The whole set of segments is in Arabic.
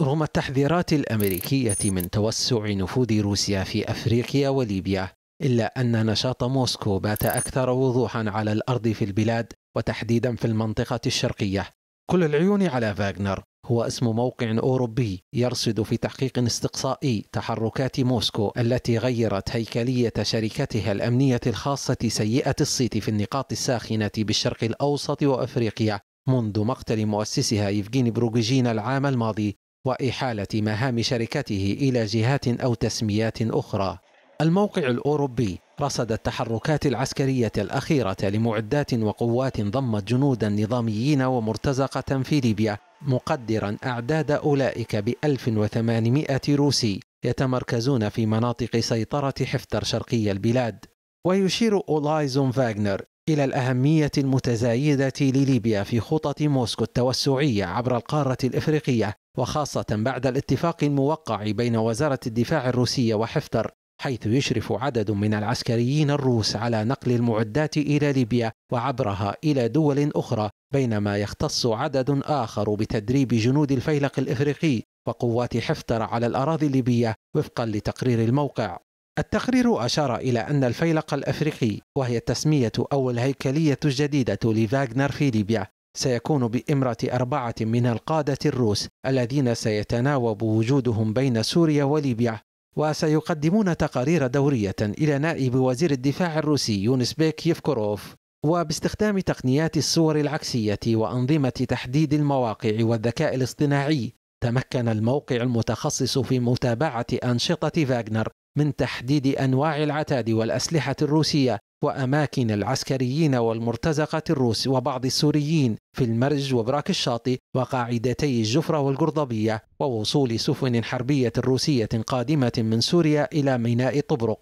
رغم التحذيرات الأمريكية من توسع نفوذ روسيا في أفريقيا وليبيا إلا أن نشاط موسكو بات أكثر وضوحا على الأرض في البلاد وتحديدا في المنطقة الشرقية كل العيون على فاغنر هو اسم موقع أوروبي يرصد في تحقيق استقصائي تحركات موسكو التي غيرت هيكلية شركتها الأمنية الخاصة سيئة الصيت في النقاط الساخنة بالشرق الأوسط وأفريقيا منذ مقتل مؤسسها يفجيني بروجيجين العام الماضي وإحالة مهام شركته إلى جهات أو تسميات أخرى الموقع الأوروبي رصد التحركات العسكرية الأخيرة لمعدات وقوات ضمت جنودا نظاميين ومرتزقة في ليبيا مقدرا أعداد أولئك ب 1800 روسي يتمركزون في مناطق سيطرة حفتر شرقي البلاد ويشير أولايزون فاغنر إلى الأهمية المتزايدة لليبيا في خطط موسكو التوسعية عبر القارة الإفريقية وخاصة بعد الاتفاق الموقع بين وزارة الدفاع الروسية وحفتر حيث يشرف عدد من العسكريين الروس على نقل المعدات إلى ليبيا وعبرها إلى دول أخرى بينما يختص عدد آخر بتدريب جنود الفيلق الإفريقي وقوات حفتر على الأراضي الليبية وفقا لتقرير الموقع التقرير أشار إلى أن الفيلق الأفريقي وهي التسمية أو الهيكلية الجديدة لفاغنر في ليبيا سيكون بإمرة أربعة من القادة الروس الذين سيتناوب وجودهم بين سوريا وليبيا وسيقدمون تقارير دورية إلى نائب وزير الدفاع الروسي يونس بيك يفكروف وباستخدام تقنيات الصور العكسية وأنظمة تحديد المواقع والذكاء الاصطناعي تمكن الموقع المتخصص في متابعة أنشطة فاغنر من تحديد انواع العتاد والاسلحه الروسيه واماكن العسكريين والمرتزقه الروس وبعض السوريين في المرج وبراك الشاطئ وقاعدتي الجفره والقرضبيه ووصول سفن حربيه روسيه قادمه من سوريا الى ميناء طبرق.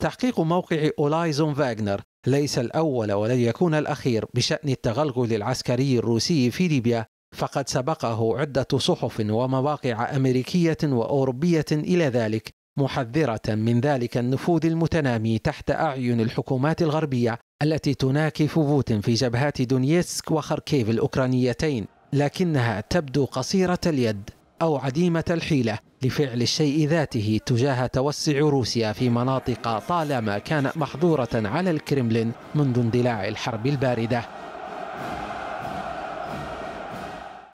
تحقيق موقع اولايزون فاغنر ليس الاول ولن يكون الاخير بشان التغلغل العسكري الروسي في ليبيا فقد سبقه عده صحف ومواقع امريكيه واوروبيه الى ذلك محذرة من ذلك النفوذ المتنامي تحت أعين الحكومات الغربية التي تناكف بوتين في جبهات دونيتسك وخركيف الأوكرانيتين لكنها تبدو قصيرة اليد أو عديمة الحيلة لفعل الشيء ذاته تجاه توسع روسيا في مناطق طالما كانت محظورة على الكرملين منذ اندلاع الحرب الباردة